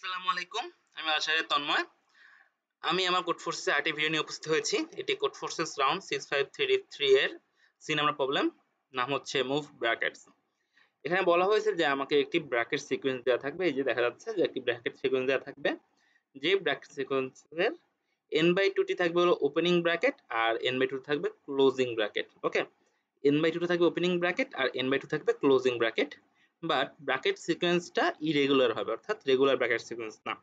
আসসালামু আলাইকুম আমি আশারে তন্ময় আমি আমার কোড ফোর্সের আইটি ভিডিও নিয়ে উপস্থিত হয়েছি এটি Codeforces round six five three three এর সি নাম্বার প্রবলেম নাম হচ্ছে মুভ ব্র্যাকেটস এখানে বলা হয়েছে যে আমাকে একটি ব্র্যাকেট সিকোয়েন্স দেওয়া থাকবে এই যে দেখা যাচ্ছে যে একটি ব্র্যাকেট সিকোয়েন্স দেওয়া থাকবে যে ব্র্যাকেট সিকোয়েন্সের এন বাই টুটি থাকবে হলো ওপেনিং ব্র্যাকেট আর এন বাই টু থাকবে closing bracket okay n by টুটা থাকবে ওপেনিং ব্র্যাকেট আর এন বাই টু থাকবে ক্লোজিং ব্র্যাকেট বাট ব্র্যাকেট সিকোয়েন্সটা ইরেগুলার হবে অর্থাৎ রেগুলার ব্র্যাকেট সিকোয়েন্স না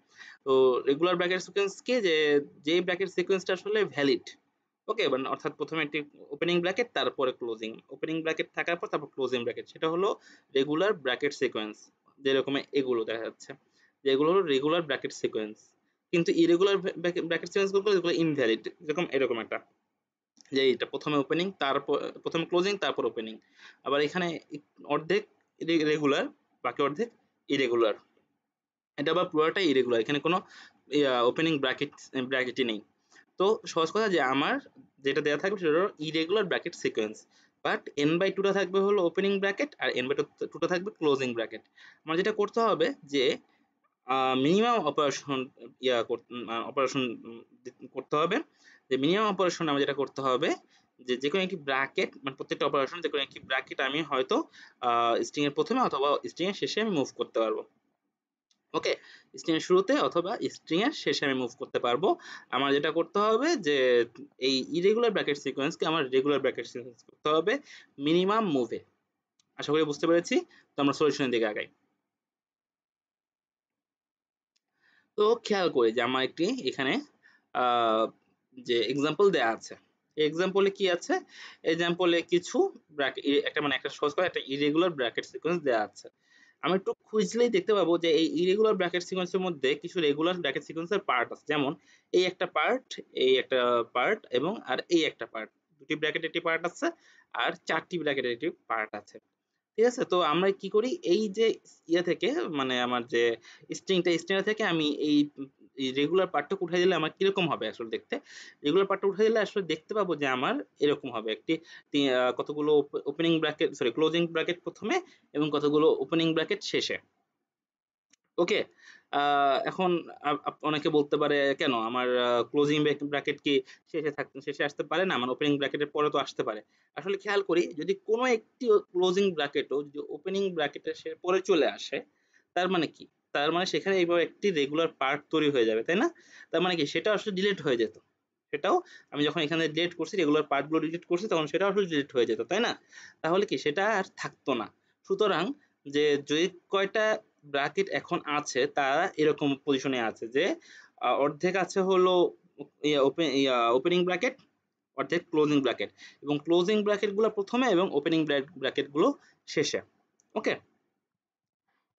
তো রেগুলার ব্র্যাকেট সিকোয়েন্স কি যে যে ব্র্যাকেট সিকোয়েন্সটা আসলে ভ্যালিড ওকে মানে অর্থাৎ প্রথমে একটি ওপেনিং ব্র্যাকেট তারপরে ক্লোজিং ওপেনিং ব্র্যাকেট থাকার পর তারপর ক্লোজিং ব্র্যাকেট সেটা হলো রেগুলার ব্র্যাকেট সিকোয়েন্স যেরকম এগুলো দেখা যাচ্ছে যেগুলো হলো রেগুলার ব্র্যাকেট সিকোয়েন্স কিন্তু ইরেগুলার ব্র্যাকেট সিকোয়েন্সগুলো যেগুলো ইনভ্যালিড যেরকম এরকম একটা যে এটা প্রথমে ওপেনিং তারপর প্রথমে ক্লোজিং তারপর ওপেনিং আবার এখানে অর্ধেক রেগুলার বাকি অর্ধেক ইরেগুলার এটা আবার পুরোটাই ইরেগুলার এখানে কোনো ওপেনিং ব্র্যাকেট ব্র্যাকেটই নেই তো সহজ কথা যে আমার যেটা দেওয়া থাকবে সেটা হলো irregular bracket sequence but n by টুটা থাকবে হলো ওপেনিং ব্র্যাকেট আর এন বাই টুটা থাকবে ক্লোজিং ব্র্যাকেট আমার যেটা করতে হবে যে মিনিমাম অপারেশন ইয়া অপারেশন করতে হবে যে মিনিমাম অপারেশন আমার যেটা করতে হবে যে যে কোনো একটি ব্র্যাকেট মানে প্রত্যেকটা অপারেশন যে কোনো একটি ব্র্যাকেট আমি হয়তো স্ট্রিং এর প্রথমে অথবা স্ট্রিং এর শেষে আমি মুভ করতে পারবো ওকে স্ট্রিং এর শুরুতে অথবা স্ট্রিং এর শেষে আমি মুভ করতে পারবো আমার যেটা করতে হবে যে এই ইরেগুলার ব্র্যাকেট সিকোয়েন্সকে আমার রেগুলার ব্র্যাকেট সিকোয়েন্স করতে হবে মিনিমাম মুভে আশা করি বুঝতে পেরেছি তো আমরা সলিউশনের দিকে আগাই তো খেয়াল করি যে আমার একটি এখানে যে এক্সাম্পল দেয়া আছে এক্সাম্পলে কি আছে এক্সাম্পলে কিছু একটা মানে একটা সহজ করে একটা ইরেগুলার ব্র্যাকেট সিকোয়েন্স দেওয়া আছে আমি একটু খুঁজলেই দেখতে পাবো যে এই ইরেগুলার ব্র্যাকেট সিকোয়েন্সের মধ্যে কিছু রেগুলার ব্র্যাকেট সিকোয়েন্সের পার্ট আছে যেমন এই একটা পার্ট এই একটা পার্ট এবং আর এই একটা পার্ট দুটি ব্র্যাকেটের একটি পার্ট আছে আর চারটি ব্র্যাকেটের একটি পার্ট আছে ঠিক আছে তো আমরা কি করি এই যে ইয়ে থেকে মানে আমার যে স্ট্রিংটা স্ট্রিংটা থেকে আমি এই রেগুলার পার্টটুকু উঠে দিলে আমার রকম হবে আসলে দেখতে রেগুলার পার্টটা উঠে দিলে আসলে দেখতে পাবো যে আমার এরকম হবে একটি কতগুলো opening bracket sorry closing bracket প্রথমে এবং কতগুলো ওপেনিং ব্র্যাকেট শেষে ওকে এখন অনেকে বলতে পারে কেন আমার ক্লোজিং ব্র্যাকেট কি শেষে থাকতে শেষে আসতে পারে না আমার ওপেনিং ব্র্যাকেটের পরে তো আসতে পারে আসলে খেয়াল করি যদি কোনো একটি ক্লোজিং ব্র্যাকেটও যদি ওপেনিং ব্র্যাকেটের পরে চলে আসে তার মানে কি তার মানে সেখানে এইভাবে একটি রেগুলার পার্ট তৈরি হয়ে যাবে তাই না তার মানে কি সেটা আসলে ডিলিট হয়ে যেত সেটাও আমি যখন এখানে ডিলিট করছি রেগুলার পার্টগুলো ডিলিট করছি তখন সেটা আসলে ডিলিট হয়ে যেত তাই না তাহলে কি সেটা আর থাকতো না সুতরাং যে যদি কয়টা ব্র্যাকেট এখন আছে তারা এরকম পজিশনে আছে যে অর্ধেক আছে হলো ওপেনিং ইয়ে ব্র্যাকেট অর্ধেক ক্লোজিং ব্র্যাকেট এবং ক্লোজিং গুলো প্রথমে এবং ওপেনিং ব্র্যাকেটগুলো শেষে ওকে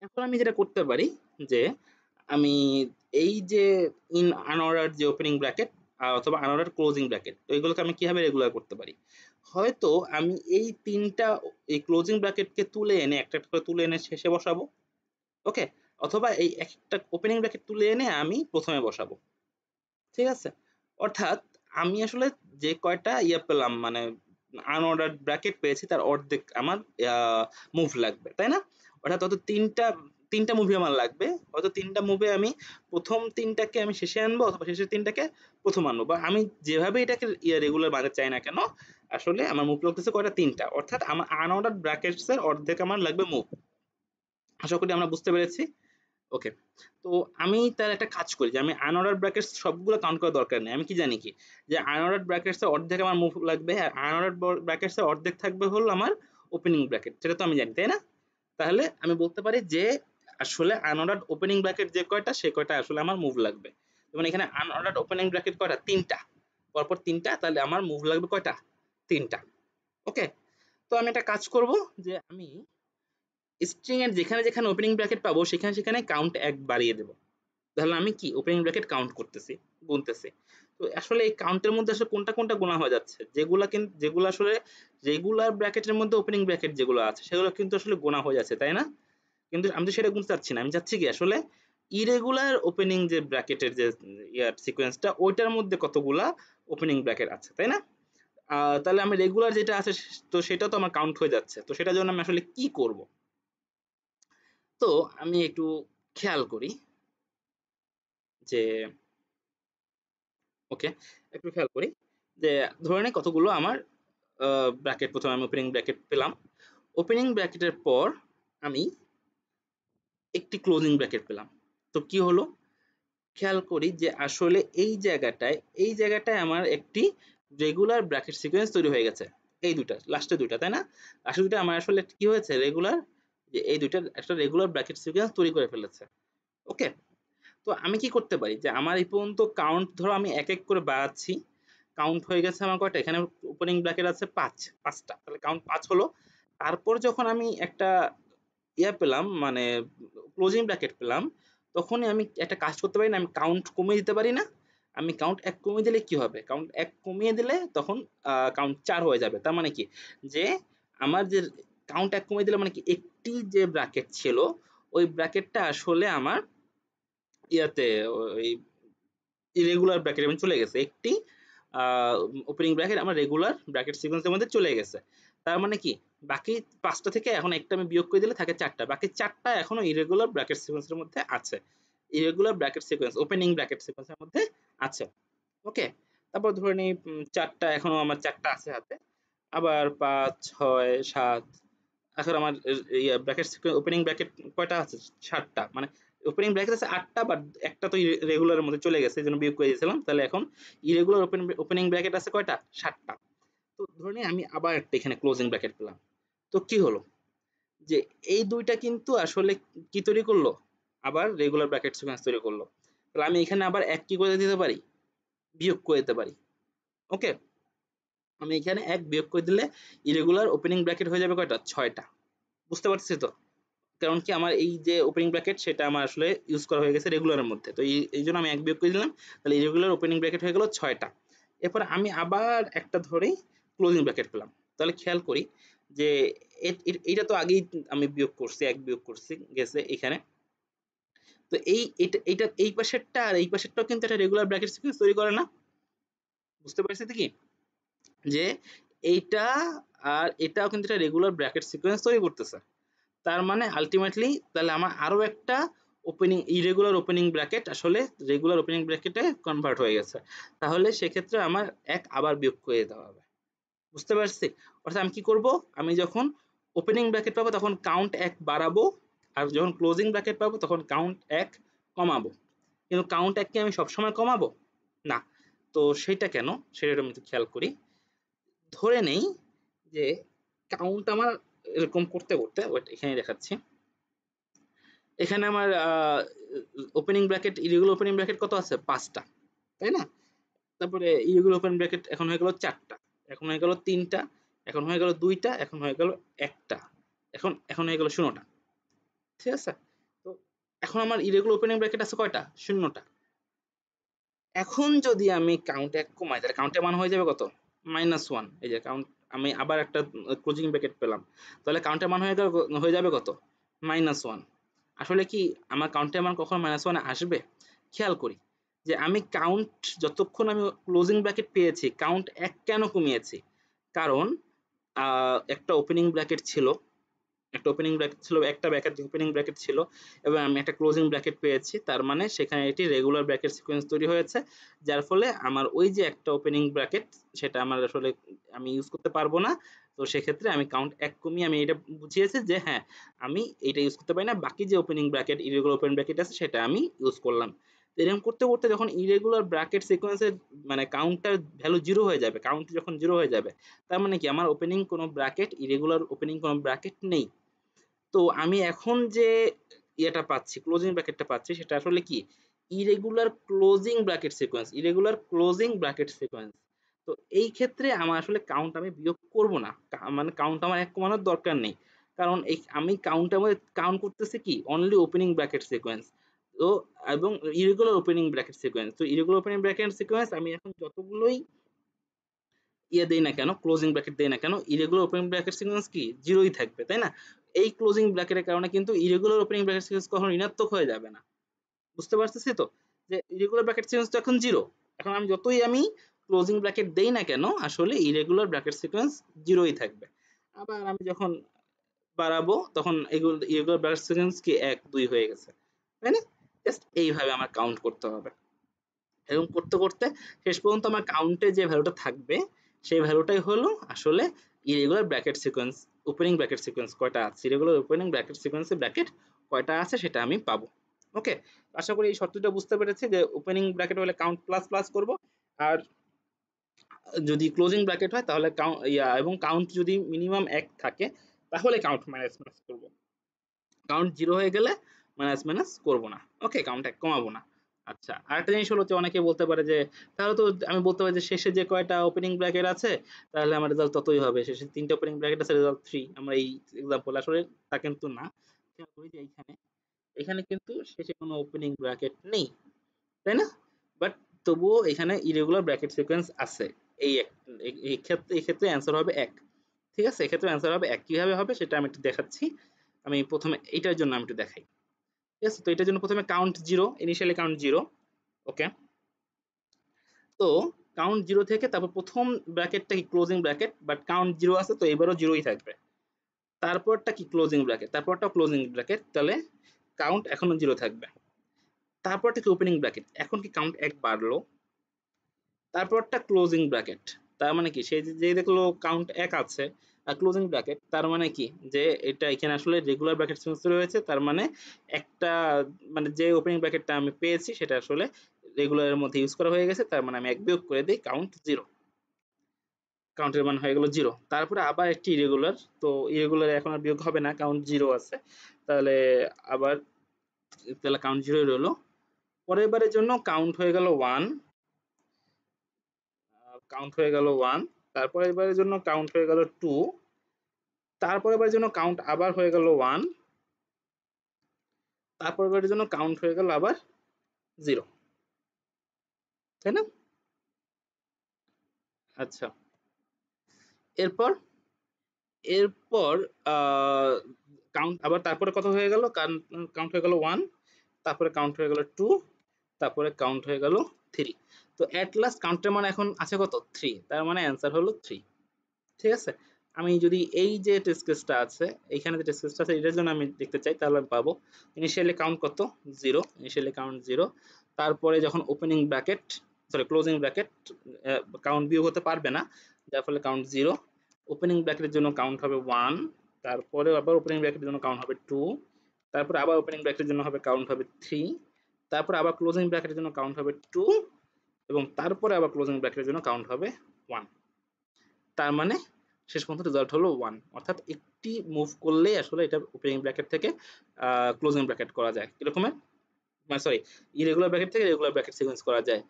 এখন আমি যেটা করতে পারি যে আমি এই যে ইন আনঅর্ডার যে ওপেনিং ব্র্যাকেট অথবা আনঅর্ডার ক্লোজিং ব্র্যাকেট তো এগুলোকে আমি কিভাবে রেগুলার করতে পারি হয়তো আমি এই তিনটা এই ক্লোজিং ব্র্যাকেটকে তুলে এনে একটা একটা করে তুলে এনে শেষে বসাবো ওকে অথবা এই একটা ওপেনিং ব্র্যাকেট তুলে এনে আমি প্রথমে বসাবো ঠিক আছে অর্থাৎ আমি আসলে যে কয়টা ইয়ে পেলাম মানে আনঅর্ডার ব্র্যাকেট পেয়েছি তার অর্ধেক আমার মুভ লাগবে তাই না অর্থাৎ মানে অত তিনটা তিনটা মুভি আমার লাগবে হয়তো তিনটা মুভি আমি প্রথম তিনটাকে আমি শেষে আনবো অথবা শেষের তিনটাকে প্রথম আনবো বা আমি যেভাবে এটাকে ইয়ে রেগুলার বানাতে চাই না কেন আসলে আমার মুভ লাগতেছে কয়টা তিনটা অর্থাৎ আমার আনঅর্ডার ব্র্যাকেটসের অর্ধেক আমার লাগবে মুভ আশা করি আমরা বুঝতে পেরেছি ওকে তো আমি তার একটা কাজ করি যে আমি আনঅর্ডার ব্র্যাকেটস সবগুলো কাউন্ট করার দরকার নেই আমি কি জানি কি যে আনঅর্ডার ব্র্যাকেটসের অর্ধেক আমার মুভ লাগবে আর আনঅর্ডার ব্র্যাকেটসের অর্ধেক থাকবে হলো আমার ওপেনিং ব্র্যাকেট সেটা তো আমি জানি তাই না তাহলে আমি বলতে পারি যে আসলে আনঅর্ডার্ড ওপেনিং ব্র্যাকেট যে কয়টা সে কয়টা আসলে আমার মুভ লাগবে যেমন এখানে আনঅর্ডার্ড ওপেনিং ব্র্যাকেট কয়টা তিনটা পরপর তিনটা তাহলে আমার মুভ লাগবে কয়টা তিনটা ওকে তো আমি একটা কাজ করব যে আমি স্ট্রিং এর যেখানে যেখানে ওপেনিং ব্র্যাকেট পাবো সেখানে সেখানে কাউন্ট এক বাড়িয়ে দেব তাহলে আমি কি ওপেনিং ব্র্যাকেট কাউন্ট করতেছি গুনতেছি তো আসলে এই কাউন্টের মধ্যে আসলে কোনটা কোনটা গোনা হয়ে যাচ্ছে যেগুলা কিন্তু যেগুলো আসলে রেগুলার ব্র্যাকেটের মধ্যে ওপেনিং ব্র্যাকেট যেগুলো আছে সেগুলো কিন্তু আসলে গোনা হয়ে যাচ্ছে তাই না কিন্তু আমি তো সেটা গুনতে চাচ্ছি না আমি চাচ্ছি কি আসলে ইরেগুলার ওপেনিং যে ব্র্যাকেটের যে ইয়ার সিকোয়েন্সটা ওইটার মধ্যে কতগুলা ওপেনিং ব্র্যাকেট আছে তাই না তাহলে আমি রেগুলার যেটা আছে তো সেটা তো আমার কাউন্ট হয়ে যাচ্ছে তো সেটার জন্য আমি আসলে কি করব তো আমি একটু খেয়াল করি যে ওকে একটু খেয়াল করি যে ধরে নিই কতগুলো আমার ব্র্যাকেট প্রথমে আমি ওপেনিং ব্র্যাকেট পেলাম ওপেনিং ব্র্যাকেটের পর আমি একটি ক্লোজিং ব্র্যাকেট পেলাম তো কি হলো খেয়াল করি যে আসলে এই জায়গাটায় এই জায়গাটায় আমার একটি রেগুলার ব্র্যাকেট সিকোয়েন্স তৈরি হয়ে গেছে এই দুটা লাস্টে দুটা তাই না আসলে দুটা আমার আসলে কি হয়েছে রেগুলার যে এই দুইটা একটা রেগুলার ব্র্যাকেট সিকোয়েন্স তৈরি করে ফেলেছে ওকে তো আমি কি করতে পারি যে আমার এই পর্যন্ত কাউন্ট ধরো আমি এক এক করে বাড়াচ্ছি কাউন্ট হয়ে গেছে আমার কয়টা এখানে ওপেনিং ব্র্যাকেট আছে পাঁচ পাঁচটা তাহলে কাউন্ট পাঁচ হলো তারপর যখন আমি একটা ইয়া পেলাম মানে ক্লোজিং ব্র্যাকেট পেলাম তখনই আমি একটা কাজ করতে পারি না আমি কাউন্ট কমিয়ে দিতে পারি না আমি কাউন্ট এক কমিয়ে দিলে কি হবে কাউন্ট এক কমিয়ে দিলে তখন কাউন্ট চার হয়ে যাবে তার মানে কি যে আমার যে কাউন্ট এক কমিয়ে দিলে মানে কি একটি যে ব্র্যাকেট ছিল ওই ব্র্যাকেটটা আসলে আমার ইয়াতে ওই ইরেগুলার ব্র্যাকেট এবং চলে গেছে একটি ওপেনিং ব্র্যাকেট আমার রেগুলার ব্র্যাকেট সিকোয়েন্সের মধ্যে চলে গেছে তার মানে কি বাকি পাঁচটা থেকে এখন একটা আমি বিয়োগ করে দিলে থাকে চারটা বাকি চারটা এখনো ইরেগুলার ব্র্যাকেট সিকোয়েন্সের মধ্যে আছে irregular bracket sequence opening bracket সিকোয়েন্সের মধ্যে আছে ওকে তারপর ধরে নিই চারটা এখনো আমার চারটা আছে হাতে আবার পাঁচ ছয় সাত এখন আমার ইয়ে ব্র্যাকেট ওপেনিং ব্র্যাকেট কয়টা আছে সাতটা মানে ওপেনিং ব্র্যাকেট আছে আটটা বাট একটা তো রেগুলারের মধ্যে চলে গেছে এই বিয়োগ করে দিয়েছিলাম তাহলে এখন ইরেগুলার ওপেন ওপেনিং ব্র্যাকেট আছে কয়টা সাতটা তো ধরে নিই আমি আবার একটা এখানে ক্লোজিং ব্র্যাকেট পেলাম তো কি হলো যে এই দুইটা কিন্তু আসলে কি তৈরি করলো আবার রেগুলার ব্র্যাকেট সিকোয়েন্স তৈরি করলো তাহলে আমি এখানে আবার এক কি করে দিতে পারি বিয়োগ করে দিতে পারি ওকে আমি এখানে এক বিয়োগ করে দিলে ইরেগুলার ওপেনিং ব্র্যাকেট হয়ে যাবে কয়টা ছয়টা বুঝতে পারছিস তো কারণ কি আমার এই যে ওপেনিং ব্র্যাকেট সেটা আমার আসলে ইউজ করা হয়ে গেছে রেগুলারের মধ্যে তো এই জন্য আমি এক বিয়োগ করে দিলাম তাহলে রেগুলার ওপেনিং ব্র্যাকেট হয়ে গেল ছয়টা এরপর আমি আবার একটা ধরেই ক্লোজিং ব্র্যাকেট পেলাম তাহলে খেয়াল করি যে এটা তো আগেই আমি বিয়োগ করছি এক বিয়োগ করছি গেছে এখানে তো এই এটা এটা এই পাশেরটা আর এই পাশেরটাও কিন্তু একটা রেগুলার ব্র্যাকেট সিকোয়েন্স তৈরি করে না বুঝতে পারছি কি যে এইটা আর এটাও কিন্তু একটা রেগুলার ব্র্যাকেট সিকোয়েন্স তৈরি করতেছে তার মানে আলটিমেটলি তাহলে আমার আরও একটা ওপেনিং ইরেগুলার ওপেনিং ব্র্যাকেট আসলে রেগুলার ওপেনিং ব্র্যাকেটে কনভার্ট হয়ে গেছে তাহলে সেক্ষেত্রে আমার এক আবার বিয়োগ করে দেওয়া হবে বুঝতে পারছি অর্থাৎ আমি কি করব আমি যখন ওপেনিং ব্র্যাকেট পাবো তখন কাউন্ট এক বাড়াবো আর যখন ক্লোজিং ব্র্যাকেট পাবো তখন কাউন্ট এক কমাবো কিন্তু কাউন্ট এক কি আমি সবসময় কমাবো না তো সেটা কেন সেটা আমি একটু খেয়াল করি ধরে নেই যে কাউন্ট আমার এরকম করতে করতে এখানে দেখাচ্ছি এখানে আমার opening bracket irregular opening bracket কত আছে পাঁচটা তাই না তারপরে ইরেগুলার ওপেন ব্র্যাকেট এখন হয়ে গেল চারটা এখন হয়ে গেল তিনটা এখন হয়ে গেল দুইটা এখন হয়ে গেল একটা এখন এখন হয়ে গেল শূন্যটা ঠিক আছে তো এখন আমার ইরেগুলার ওপেনিং ব্র্যাকেট আছে কয়টা শূন্যটা এখন যদি আমি কাউন্ট এক কমাই তাহলে কাউন্টের মান হয়ে যাবে কত মাইনাস ওয়ান এই যে কাউন্ট আমি আবার একটা ক্লোজিং ব্র্যাকেট পেলাম তাহলে কাউন্টের মান হয়ে গেল হয়ে যাবে কত মাইনাস ওয়ান আসলে কি আমার কাউন্টের মান কখন মাইনাস ওয়ান আসবে খেয়াল করি যে আমি কাউন্ট যতক্ষণ আমি ক্লোজিং ব্র্যাকেট পেয়েছি কাউন্ট এক কেন কমিয়েছি কারণ একটা ওপেনিং ব্র্যাকেট ছিল একটা ওপেনিং ব্র্যাকেট ছিল একটা ব্র্যাকেট ওপেনিং ব্র্যাকেট ছিল এবং আমি একটা ক্লোজিং ব্র্যাকেট পেয়েছি তার মানে সেখানে এটি রেগুলার ব্র্যাকেট সিকোয়েন্স তৈরি হয়েছে যার ফলে আমার ওই যে একটা ওপেনিং ব্র্যাকেট সেটা আমার আসলে আমি ইউজ করতে পারবো না তো সেক্ষেত্রে আমি কাউন্ট এক কমিয়ে আমি এটা বুঝিয়েছি যে হ্যাঁ আমি এটা ইউজ করতে পারি না বাকি যে opening bracket irregular open bracket আছে সেটা আমি ইউজ করলাম এরকম করতে করতে যখন ইরেগুলার ব্র্যাকেট সিকোয়েন্সের মানে কাউন্টার ভ্যালু জিরো হয়ে যাবে কাউন্ট যখন জিরো হয়ে যাবে তার মানে কি আমার ওপেনিং কোনো ব্র্যাকেট ইরেগুলার ওপেনিং কোনো ব্র্যাকেট নেই তো আমি এখন যে ইয়েটা পাচ্ছি ক্লোজিং ব্র্যাকেটটা পাচ্ছি সেটা আসলে কি irregular closing bracket sequence irregular closing bracket sequence তো এই ক্ষেত্রে আমার আসলে কাউন্ট আমি বিয়োগ করব না মানে কাউন্ট আমার এক কমানোর দরকার নেই কারণ এই আমি কাউন্ট আমার কাউন্ট করতেছি কি অনলি ওপেনিং ব্র্যাকেট সিকোয়েন্স তো এবং ইরেগুলার ওপেনিং ব্র্যাকেট সিকোয়েন্স তো ইরেগুলার ওপেনিং ব্র্যাকেট সিকোয়েন্স আমি এখন যতগুলোই ইয়ে দেই না কেন ক্লোজিং ব্র্যাকেট দেই না কেন ইরেগুলার ওপেনিং ব্র্যাকেট সিকোয়েন্স কি জিরোই থাকবে তাই না এই ক্লোজিং ব্র্যাকেটের কারণে কিন্তু ইরেগুলার ওপেনিং ব্র্যাকেট সিরিজ কখনো ঋণাত্মক হয়ে যাবে না বুঝতে পারতেছি তো যে ইরেগুলার ব্র্যাকেট সিকোয়েন্স তো এখন জিরো এখন আমি যতই আমি ক্লোজিং ব্র্যাকেট দেই না কেন আসলে ইরেগুলার ব্র্যাকেট সিকোয়েন্স জিরোই থাকবে আবার আমি যখন বাড়াবো তখন এগুলো ইরেগুলার ব্র্যাকেট সিকোয়েন্স কি এক দুই হয়ে গেছে তাই না জাস্ট এইভাবে আমার কাউন্ট করতে হবে এরকম করতে করতে শেষ পর্যন্ত আমার কাউন্টে যে ভ্যালুটা থাকবে সেই ভ্যালুটাই হলো আসলে irregular bracket sequence opening bracket sequence কয়টা আছে সিরিয়ালগুলোর ওপেনিং ব্র্যাকেট সিকোয়েন্সে ব্র্যাকেট কয়টা আছে সেটা আমি পাবো ওকে আশা করি এই শর্তটা বুঝতে পেরেছি যে ওপেনিং ব্র্যাকেট হলে কাউন্ট প্লাস প্লাস করব আর যদি ক্লোজিং ব্র্যাকেট হয় তাহলে কাউন্ট এবং কাউন্ট যদি মিনিমাম এক থাকে তাহলে কাউন্ট মাইনাস মাইনাস করব কাউন্ট জিরো হয়ে গেলে মাইনাস মাইনাস করব না ওকে কাউন্ট এক কমাবো না আচ্ছা আরেকটা জিনিস হলো যে অনেকে বলতে পারে যে তাহলে তো আমি বলতে পারি যে শেষে যে কয়টা ওপেনিং ব্র্যাকেট আছে তাহলে আমার রেজাল্ট ততই হবে শেষে তিনটা ওপেনিং ব্র্যাকেট আছে রেজাল্ট থ্রি আমরা এই এক্সাম্পল আসলে তা কিন্তু না খেয়াল করি যে এইখানে এখানে কিন্তু শেষে কোনো ওপেনিং ব্র্যাকেট নেই তাই না বাট তবুও এখানে ইরেগুলার ব্র্যাকেট সিকোয়েন্স আছে এই এই ক্ষেত্রে এই ক্ষেত্রে অ্যান্সার হবে এক ঠিক আছে এক্ষেত্রে অ্যান্সার হবে এক কীভাবে হবে সেটা আমি একটু দেখাচ্ছি আমি প্রথমে এইটার জন্য আমি একটু দেখাই ঠিক আছে তো এটার জন্য প্রথমে count zero initially count zero okay তো কাউন্ট জিরো থেকে তারপর প্রথম ব্র্যাকেটটা কি closing bracket but count zero আছে তো এবারও জিরোই থাকবে তারপরটা কি ক্লোজিং ব্র্যাকেট তারপরটাও ক্লোজিং ব্র্যাকেট তাহলে কাউন্ট এখনও জিরো থাকবে তারপরটা কি ওপেনিং ব্র্যাকেট এখন কি কাউন্ট এক বাড়লো তারপরটা ক্লোজিং ব্র্যাকেট তার মানে কি সে যে দেখলো কাউন্ট এক আছে ক্লোজিং ব্র্যাকেট তার মানে কি যে এটা এখানে আসলে রেগুলার ব্র্যাকেট সেন্সর রয়েছে তার মানে একটা মানে যে ওপেনিং ব্র্যাকেটটা আমি পেয়েছি সেটা আসলে রেগুলারের মধ্যে ইউজ করা হয়ে গেছে তার মানে আমি এক বিয়োগ করে দিই কাউন্ট জিরো কাউন্টের মান হয়ে গেল জিরো তারপরে আবার একটি ইরেগুলার তো ইরেগুলার এখন আর বিয়োগ হবে না কাউন্ট জিরো আছে তাহলে আবার তাহলে কাউন্ট জিরো রইলো পরের বারের জন্য কাউন্ট হয়ে গেল ওয়ান কাউন্ট হয়ে গেল ওয়ান তারপরে এবারের জন্য কাউন্ট হয়ে গেল টু তারপরে এবারের জন্য কাউন্ট আবার হয়ে গেল ওয়ান তারপর এবারের জন্য কাউন্ট হয়ে গেল আবার জিরো তাই না আচ্ছা এরপর এরপর কাউন্ট আবার তারপরে কত হয়ে গেল কাউন্ট হয়ে গেল ওয়ান তারপরে কাউন্ট হয়ে গেল টু তারপরে কাউন্ট হয়ে গেল থ্রি তো অ্যাট লাস্ট কাউন্টের মান এখন আছে কত থ্রি তার মানে অ্যান্সার হলো থ্রি ঠিক আছে আমি যদি এই যে টেস্ট কেসটা আছে এইখানে যে টেস্ট কেসটা আছে এটার জন্য আমি দেখতে চাই তাহলে আমি পাবো ইনিশিয়ালি কাউন্ট কত জিরো ইনিশিয়ালি কাউন্ট জিরো তারপরে যখন opening bracket sorry closing bracket count বিয়োগ হতে পারবে না যার ফলে কাউন্ট জিরো ওপেনিং ব্র্যাকেটের জন্য কাউন্ট হবে ওয়ান তারপরে আবার ওপেনিং ব্র্যাকেটের জন্য কাউন্ট হবে টু তারপরে আবার ওপেনিং ব্র্যাকেটের জন্য হবে কাউন্ট হবে থ্রি তারপরে আবার ক্লোজিং ব্র্যাকেটের জন্য কাউন্ট হবে টু এবং তারপরে আবার ক্লোজিং ব্র্যাকেটের জন্য কাউন্ট হবে ওয়ান তার মানে শেষ পর্যন্ত রেজাল্ট হলো ওয়ান অর্থাৎ একটি মুভ করলেই আসলে এটা ওপেনিং ব্র্যাকেট থেকে ক্লোজিং ব্র্যাকেট করা যায় কিরকমের মানে সরি ইরেগুলার ব্র্যাকেট থেকে রেগুলার ব্র্যাকেট সিকোয়েন্স করা যায়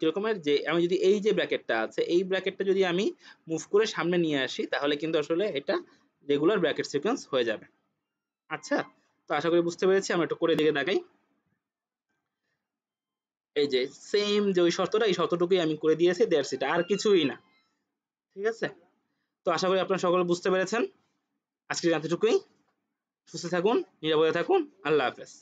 কিরকমের যে আমি যদি এই যে ব্র্যাকেটটা আছে এই ব্র্যাকেটটা যদি আমি মুভ করে সামনে নিয়ে আসি তাহলে কিন্তু আসলে এটা রেগুলার ব্র্যাকেট সিকোয়েন্স হয়ে যাবে আচ্ছা তো আশা করি বুঝতে পেরেছি আমি একটু করে দেখে দেখাই এই যে সেম যে ওই শর্তটা এই শর্তটুকুই আমি করে দিয়েছি দেড় সেটা আর কিছুই না ঠিক আছে তো আশা করি আপনারা সকলে বুঝতে পেরেছেন আজকের জানতেটুকুই সুস্থ থাকুন নিরাপদে থাকুন আল্লাহ হাফেজ